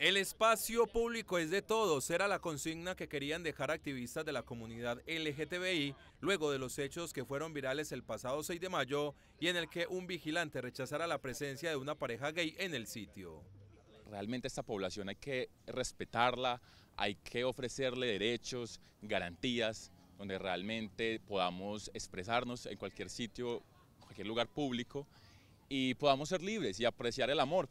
El espacio público es de todos, era la consigna que querían dejar activistas de la comunidad LGTBI luego de los hechos que fueron virales el pasado 6 de mayo y en el que un vigilante rechazara la presencia de una pareja gay en el sitio. Realmente esta población hay que respetarla, hay que ofrecerle derechos, garantías, donde realmente podamos expresarnos en cualquier sitio, cualquier lugar público y podamos ser libres y apreciar el amor.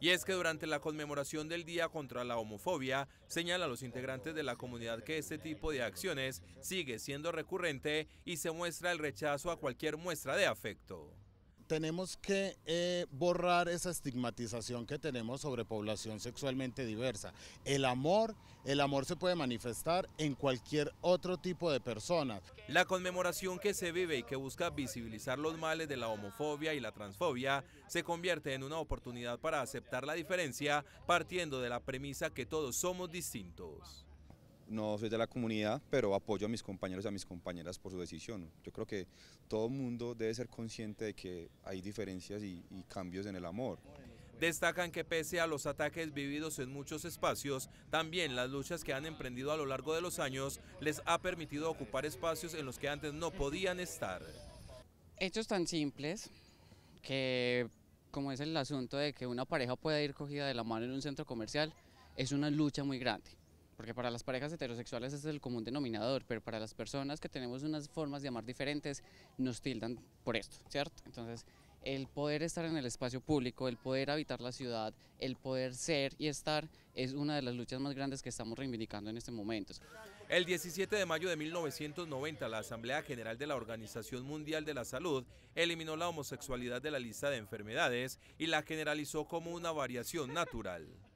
Y es que durante la conmemoración del Día contra la Homofobia, señala a los integrantes de la comunidad que este tipo de acciones sigue siendo recurrente y se muestra el rechazo a cualquier muestra de afecto tenemos que eh, borrar esa estigmatización que tenemos sobre población sexualmente diversa. El amor, el amor se puede manifestar en cualquier otro tipo de persona. La conmemoración que se vive y que busca visibilizar los males de la homofobia y la transfobia se convierte en una oportunidad para aceptar la diferencia partiendo de la premisa que todos somos distintos no soy de la comunidad, pero apoyo a mis compañeros y a mis compañeras por su decisión. Yo creo que todo mundo debe ser consciente de que hay diferencias y, y cambios en el amor. Destacan que pese a los ataques vividos en muchos espacios, también las luchas que han emprendido a lo largo de los años les ha permitido ocupar espacios en los que antes no podían estar. Hechos tan simples que, como es el asunto de que una pareja pueda ir cogida de la mano en un centro comercial, es una lucha muy grande porque para las parejas heterosexuales es el común denominador, pero para las personas que tenemos unas formas de amar diferentes, nos tildan por esto, ¿cierto? Entonces, el poder estar en el espacio público, el poder habitar la ciudad, el poder ser y estar es una de las luchas más grandes que estamos reivindicando en este momento. El 17 de mayo de 1990, la Asamblea General de la Organización Mundial de la Salud eliminó la homosexualidad de la lista de enfermedades y la generalizó como una variación natural.